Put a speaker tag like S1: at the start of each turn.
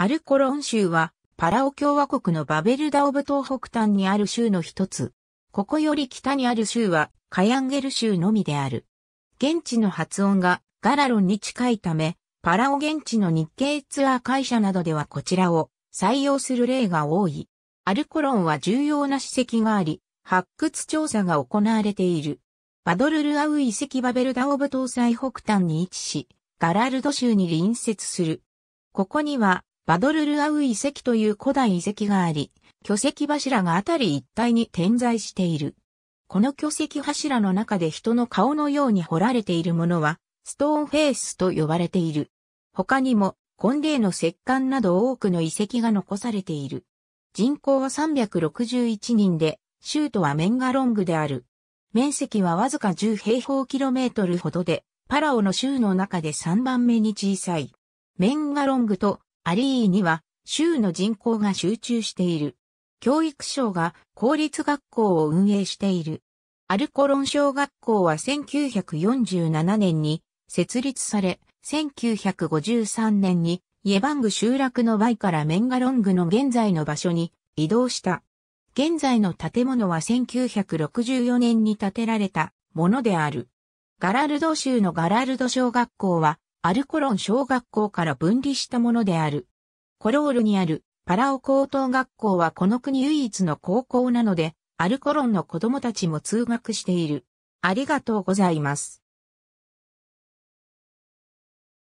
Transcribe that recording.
S1: アルコロン州は、パラオ共和国のバベルダオブ東北端にある州の一つ。ここより北にある州は、カヤンゲル州のみである。現地の発音がガラロンに近いため、パラオ現地の日系ツアー会社などではこちらを採用する例が多い。アルコロンは重要な史跡があり、発掘調査が行われている。バドルルアウ遺跡バベルダオブ東西北端に位置し、ガラルド州に隣接する。ここにはバドルルアウ遺跡という古代遺跡があり、巨石柱が辺り一帯に点在している。この巨石柱の中で人の顔のように彫られているものは、ストーンフェイスと呼ばれている。他にも、コンデーの石棺など多くの遺跡が残されている。人口は361人で、州都はメンガロングである。面積はわずか10平方キロメートルほどで、パラオの州の中で3番目に小さい。メンガロングとアリーには州の人口が集中している。教育省が公立学校を運営している。アルコロン小学校は1947年に設立され、1953年にイエバング集落のバイからメンガロングの現在の場所に移動した。現在の建物は1964年に建てられたものである。ガラルド州のガラルド小学校はアルコロン小学校から分離したものである。コロールにあるパラオ高等学校はこの国唯一の高校なので、アルコロンの子供たちも通学している。ありがとうございます。